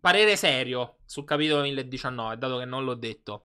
Parere serio sul capitolo 2019, dato che non l'ho detto.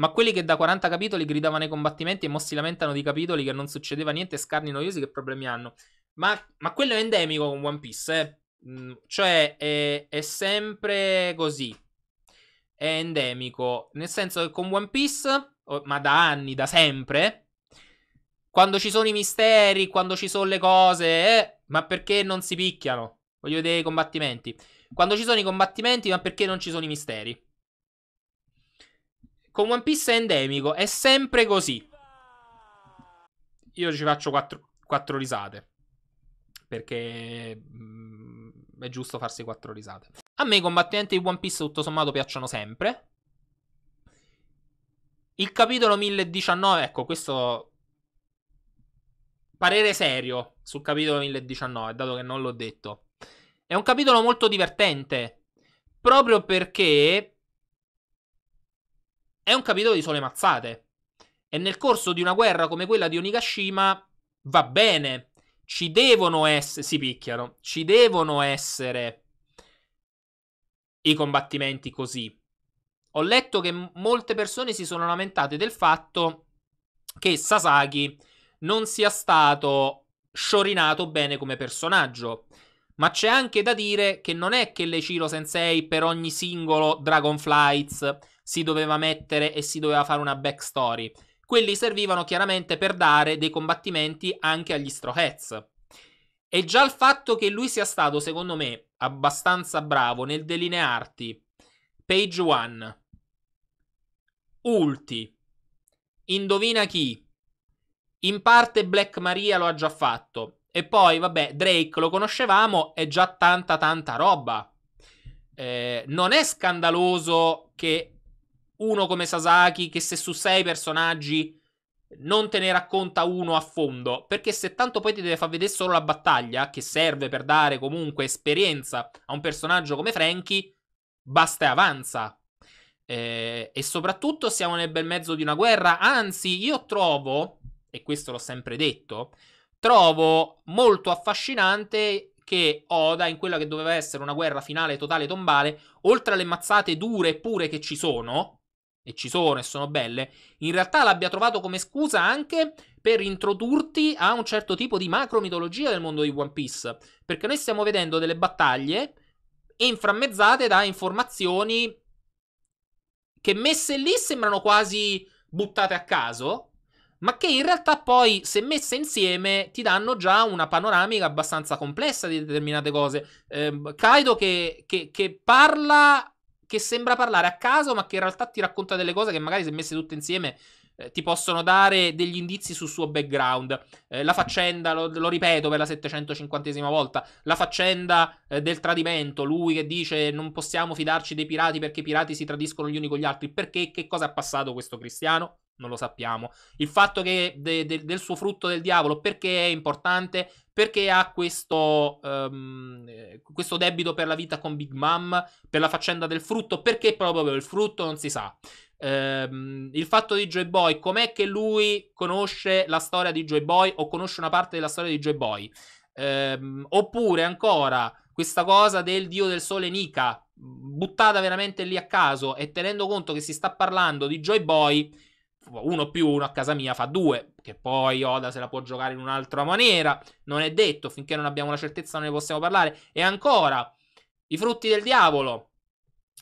ma quelli che da 40 capitoli gridavano ai combattimenti e mo si lamentano di capitoli che non succedeva niente, scarni noiosi, che problemi hanno. Ma, ma quello è endemico con One Piece, eh. Mm, cioè è, è sempre così. È endemico, nel senso che con One Piece, ma da anni, da sempre, quando ci sono i misteri, quando ci sono le cose, eh, ma perché non si picchiano? Voglio vedere i combattimenti. Quando ci sono i combattimenti, ma perché non ci sono i misteri? Con One Piece è endemico, è sempre così. Io ci faccio quattro, quattro risate. Perché mh, mm, è giusto farsi quattro risate. A me i combattimenti di One Piece tutto sommato piacciono sempre. Il capitolo 1019, ecco, questo parere serio sul capitolo 1019, dato che non l'ho detto. È un capitolo molto divertente, proprio perché è un capitolo di sole mazzate. E nel corso di una guerra come quella di Onigashima va bene. Ci devono essere. Si picchiano. Ci devono essere i combattimenti così. Ho letto che m- molte persone si sono lamentate del fatto che Sasaki non sia stato sciorinato bene come personaggio. Ma c'è anche da dire che non è che Lechiro Sensei per ogni singolo Dragonflights si doveva mettere e si doveva fare una backstory. Quelli servivano chiaramente per dare dei combattimenti anche agli Strohets. E già il fatto che lui sia stato, secondo me, abbastanza bravo nel delinearti page One, ulti, indovina chi, in parte Black Maria lo ha già fatto, e poi, vabbè, Drake lo conoscevamo, è già tanta tanta roba. Eh, non è scandaloso che uno come Sasaki che se su sei personaggi non te ne racconta uno a fondo, perché se tanto poi ti deve far vedere solo la battaglia, che serve per dare comunque esperienza a un personaggio come Franky, basta e avanza. Eh, e soprattutto siamo nel bel mezzo di una guerra, anzi io trovo, e questo l'ho sempre detto, trovo molto affascinante che Oda in quella che doveva essere una guerra finale totale tombale, oltre alle mazzate dure e pure che ci sono, e ci sono e sono belle, in realtà l'abbia trovato come scusa anche per introdurti a un certo tipo di macro mitologia del mondo di One Piece, perché noi stiamo vedendo delle battaglie inframmezzate da informazioni che messe lì sembrano quasi buttate a caso, ma che in realtà poi, se messe insieme, ti danno già una panoramica abbastanza complessa di determinate cose. Eh, Kaido che, che, che parla che sembra parlare a caso, ma che in realtà ti racconta delle cose che magari se messe tutte insieme eh, ti possono dare degli indizi sul suo background. Eh, la faccenda, lo, lo, ripeto per la 750esima volta, la faccenda eh, del tradimento, lui che dice non possiamo fidarci dei pirati perché i pirati si tradiscono gli uni con gli altri, perché che cosa è passato questo cristiano? non lo sappiamo. Il fatto che de, de, del suo frutto del diavolo, perché è importante? Perché ha questo, um, questo debito per la vita con Big Mom, per la faccenda del frutto, perché proprio il frutto non si sa. Um, il fatto di Joy Boy, com'è che lui conosce la storia di Joy Boy o conosce una parte della storia di Joy Boy? Um, oppure ancora questa cosa del dio del sole Nika, buttata veramente lì a caso e tenendo conto che si sta parlando di Joy Boy 1 più 1 a casa mia fa 2, che poi Oda se la può giocare in un'altra maniera, non è detto, finché non abbiamo la certezza non ne possiamo parlare. E ancora, i frutti del diavolo,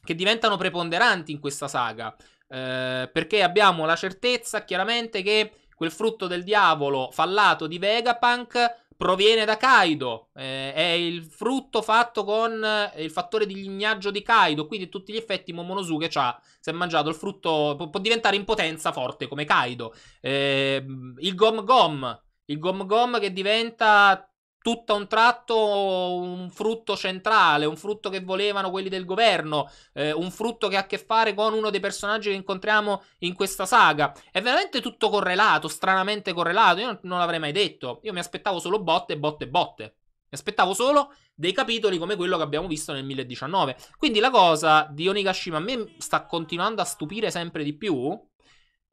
che diventano preponderanti in questa saga, eh, perché abbiamo la certezza chiaramente che quel frutto del diavolo fallato di Vegapunk proviene da Kaido, eh, è il frutto fatto con eh, il fattore di lignaggio di Kaido, quindi tutti gli effetti Momonosuke ha, se è mangiato il frutto, può, può, diventare in potenza forte come Kaido. Eh, il Gom Gom, il Gom Gom che diventa tutto a un tratto un frutto centrale, un frutto che volevano quelli del governo, eh, un frutto che ha a che fare con uno dei personaggi che incontriamo in questa saga. È veramente tutto correlato, stranamente correlato, io non, non l'avrei mai detto. Io mi aspettavo solo botte, botte, botte. Mi aspettavo solo dei capitoli come quello che abbiamo visto nel 2019. Quindi la cosa di Onigashima a me sta continuando a stupire sempre di più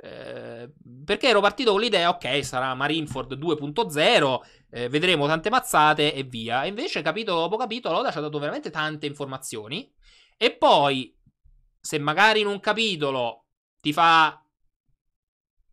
eh, perché ero partito con l'idea, ok, sarà Marineford 2.0, eh, vedremo tante mazzate e via. E invece, capitolo dopo capitolo, Oda ci ha dato veramente tante informazioni. E poi, se magari in un capitolo ti fa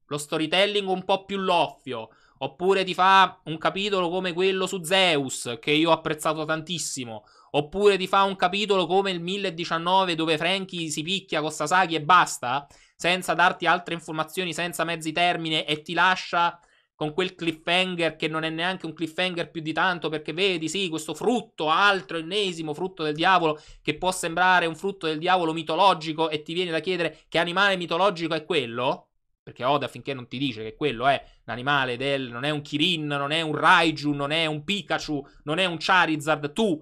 lo storytelling un po' più loffio, oppure ti fa un capitolo come quello su Zeus, che io ho apprezzato tantissimo, oppure ti fa un capitolo come il 1019 dove Franky si picchia con Sasaki e basta, senza darti altre informazioni, senza mezzi termine e ti lascia con quel cliffhanger che non è neanche un cliffhanger più di tanto perché vedi sì questo frutto, altro ennesimo frutto del diavolo che può sembrare un frutto del diavolo mitologico e ti viene da chiedere che animale mitologico è quello? Perché Oda finché non ti dice che quello è un animale del... non è un Kirin, non è un Raiju, non è un Pikachu, non è un Charizard, tu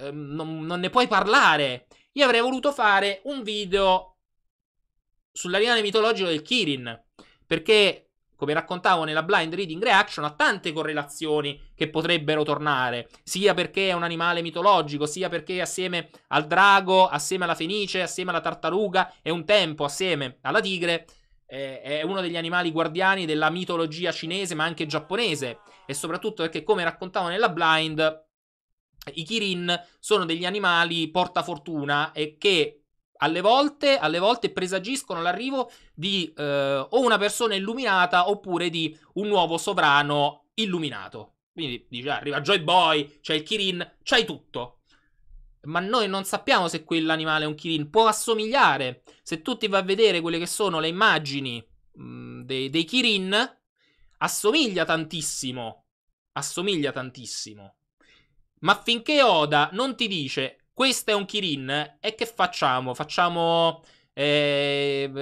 ehm, non, non ne puoi parlare. Io avrei voluto fare un video sull'ariane mitologico del Kirin, perché, come raccontavo nella Blind Reading Reaction, ha tante correlazioni che potrebbero tornare, sia perché è un animale mitologico, sia perché assieme al drago, assieme alla fenice, assieme alla tartaruga, e un tempo, assieme alla tigre, è uno degli animali guardiani della mitologia cinese, ma anche giapponese, e soprattutto perché, come raccontavo nella Blind, i Kirin sono degli animali portafortuna e che alle volte, alle volte presagiscono l'arrivo di eh, o una persona illuminata oppure di un nuovo sovrano illuminato. Quindi dice, ah, arriva Joy Boy, c'è il Kirin, c'hai tutto. Ma noi non sappiamo se quell'animale è un Kirin, può assomigliare. Se tu ti vai a vedere quelle che sono le immagini mh, mm, dei, dei Kirin, assomiglia tantissimo. Assomiglia tantissimo. Ma finché Oda non ti dice questo è un Kirin e che facciamo? Facciamo eh,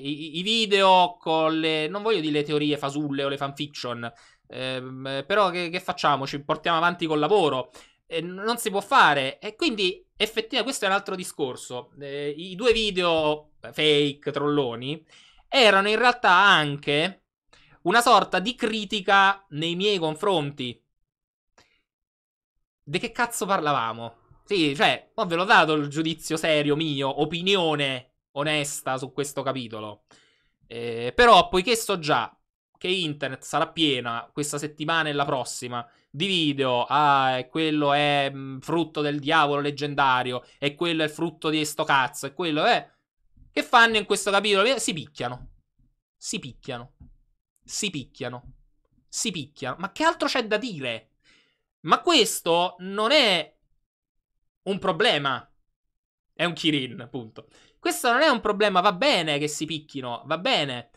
i, i, video con le... non voglio dire le teorie fasulle o le fanfiction, eh, però che, che, facciamo? Ci portiamo avanti col lavoro? Eh, non si può fare. E quindi effettivamente questo è un altro discorso. Eh, I due video fake, trolloni, erano in realtà anche una sorta di critica nei miei confronti. Di che cazzo parlavamo? Sì, cioè, poi ve l'ho dato il giudizio serio mio, opinione onesta su questo capitolo. Eh, però, poiché so già che internet sarà piena questa settimana e la prossima di video, ah, quello è mm, frutto del diavolo leggendario, e quello è frutto di sto cazzo, e quello è... Che fanno in questo capitolo? Si picchiano. Si picchiano. Si picchiano. Si picchiano. Ma che altro c'è da dire? Ma questo non è un problema. È un Kirin, punto. Questo non è un problema, va bene che si picchino, va bene.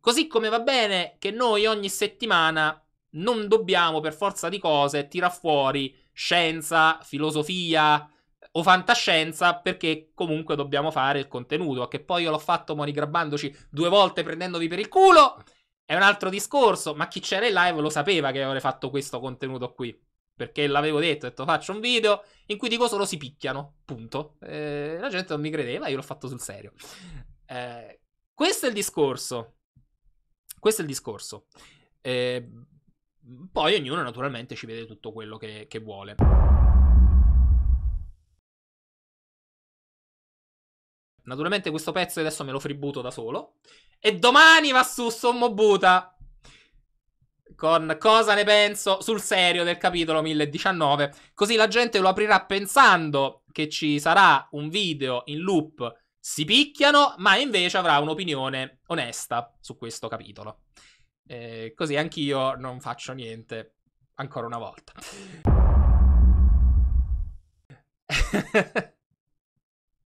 Così come va bene che noi ogni settimana non dobbiamo per forza di cose tirar fuori scienza, filosofia eh, o fantascienza perché comunque dobbiamo fare il contenuto, che poi io l'ho fatto monigrabbandoci due volte prendendovi per il culo, è un altro discorso, ma chi c'era in live lo sapeva che avrei fatto questo contenuto qui perché l'avevo detto, ho detto faccio un video in cui dico solo si picchiano, punto. Eh, la gente non mi credeva, io l'ho fatto sul serio. Eh, questo è il discorso. Questo è il discorso. Eh, poi ognuno naturalmente ci vede tutto quello che, che vuole. Naturalmente questo pezzo adesso me lo fributo da solo. E domani va su Sommo Buta con cosa ne penso sul serio del capitolo 1019. Così la gente lo aprirà pensando che ci sarà un video in loop si picchiano, ma invece avrà un'opinione onesta su questo capitolo. Eh, così anch'io non faccio niente ancora una volta.